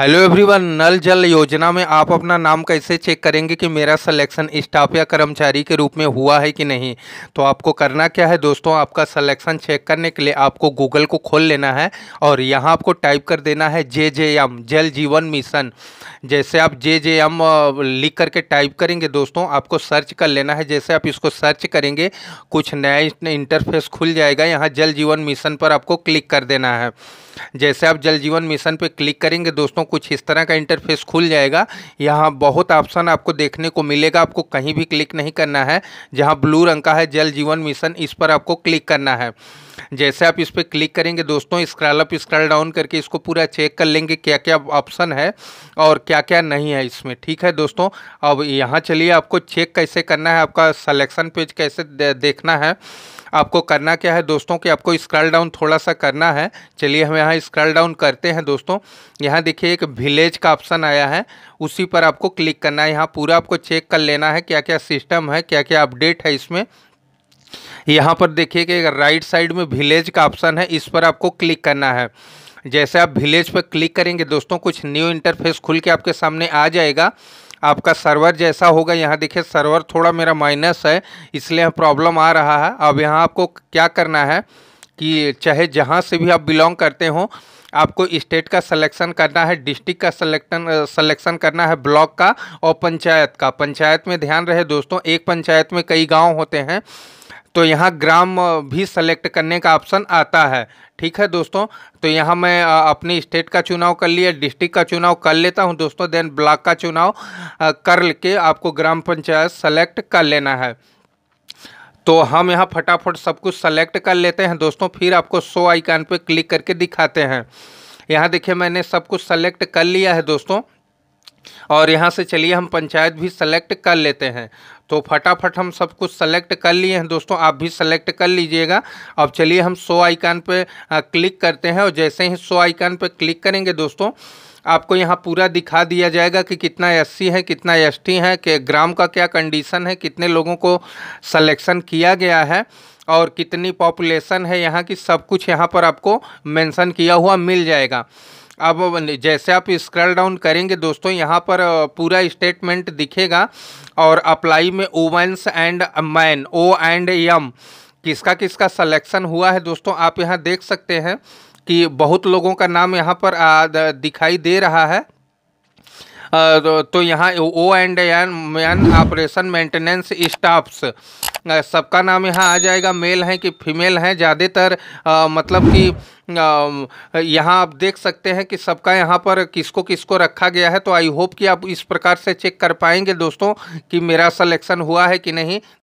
hello everyone नल जल योजना में आप अपना नाम कैसे चेक करेंगे कि मेरा सिलेक्शन स्टाफ या कर्मचारी के रूप में हुआ है कि नहीं तो आपको करना क्या है दोस्तों आपका सिलेक्शन चेक करने के लिए आपको गूगल को खोल लेना है और यहां आपको टाइप कर देना है जे जे एम जल जीवन मिशन जैसे आप जे जे एम लिख करके टाइप करेंगे दोस्तों आपको सर्च कर लेना है जैसे आप इसको सर्च करेंगे कुछ नया इंटरफेस खुल जाएगा यहाँ जल जीवन मिशन पर आपको क्लिक कर देना है जैसे आप जल जीवन मिशन पर क्लिक करेंगे दोस्तों कुछ इस तरह का इंटरफेस खुल जाएगा यहाँ बहुत ऑप्शन आपको देखने को मिलेगा आपको कहीं भी क्लिक नहीं करना है जहाँ ब्लू रंग का है जल जीवन मिशन इस पर आपको क्लिक करना है जैसे आप इस पर क्लिक करेंगे दोस्तों स्क्रॉल अप स्क्रॉल डाउन करके इसको पूरा चेक कर लेंगे क्या क्या ऑप्शन है और क्या क्या नहीं है इसमें ठीक है दोस्तों अब यहाँ चलिए आपको चेक कैसे करना है आपका सलेक्शन पेज कैसे देखना है आपको करना क्या है दोस्तों कि आपको स्क्रॉल डाउन थोड़ा सा करना है चलिए हम यहाँ स्क्रॉल डाउन करते हैं दोस्तों यहाँ देखिए एक विलेज का ऑप्शन आया है उसी पर आपको क्लिक करना है यहाँ पूरा आपको चेक कर लेना है क्या क्या सिस्टम है क्या क्या अपडेट है इसमें यहाँ पर देखिए कि राइट साइड में विलेज का ऑप्शन है इस पर आपको क्लिक करना है जैसे आप विलेज पर क्लिक करेंगे दोस्तों कुछ न्यू इंटरफेस खुल के आपके सामने आ जाएगा आपका सर्वर जैसा होगा यहाँ देखिए सर्वर थोड़ा मेरा माइनस है इसलिए प्रॉब्लम आ रहा है अब यहाँ आपको क्या करना है कि चाहे जहाँ से भी आप बिलोंग करते हो आपको स्टेट का सिलेक्शन करना है डिस्ट्रिक्ट का सिलेक्शन सिलेक्शन करना है ब्लॉक का और पंचायत का पंचायत में ध्यान रहे दोस्तों एक पंचायत में कई गांव होते हैं तो यहाँ ग्राम भी सेलेक्ट करने का ऑप्शन आता है ठीक है दोस्तों तो यहाँ मैं अपने स्टेट का चुनाव कर लिया डिस्ट्रिक्ट का चुनाव कर लेता हूँ दोस्तों देन ब्लॉक का चुनाव कर लेके आपको ग्राम पंचायत सेलेक्ट कर लेना है तो हम यहाँ फटाफट सब कुछ सेलेक्ट कर लेते हैं दोस्तों फिर आपको शो आइकान पर क्लिक करके दिखाते हैं यहाँ देखिए मैंने सब कुछ सेलेक्ट कर लिया है दोस्तों और यहाँ से चलिए हम पंचायत भी सेलेक्ट कर लेते हैं तो फटाफट हम सब कुछ सेलेक्ट कर लिए हैं दोस्तों आप भी सेलेक्ट कर लीजिएगा अब चलिए हम शो आइकान पे क्लिक करते हैं और जैसे ही शो आइकान पे क्लिक करेंगे दोस्तों आपको यहाँ पूरा दिखा दिया जाएगा कि कितना एस है कितना एस है कि ग्राम का क्या कंडीशन है कितने लोगों को सलेक्शन किया गया है और कितनी पॉपुलेशन है यहाँ की सब कुछ यहाँ पर आपको मेंशन किया हुआ मिल जाएगा अब जैसे आप स्क्रल डाउन करेंगे दोस्तों यहाँ पर पूरा स्टेटमेंट दिखेगा और अप्लाई में ओवंस एंड मैन ओ एंड एम किसका किसका सलेक्शन हुआ है दोस्तों आप यहाँ देख सकते हैं कि बहुत लोगों का नाम यहाँ पर दिखाई दे रहा है तो, तो यहाँ O and N operation maintenance staffs सबका नाम यहाँ आ जाएगा मेल हैं कि फीमेल हैं ज़्यादातर मतलब कि यहाँ आप देख सकते हैं कि सबका यहाँ पर किसको किसको रखा गया है तो आई होप कि आप इस प्रकार से चेक कर पाएंगे दोस्तों कि मेरा सलेक्शन हुआ है कि नहीं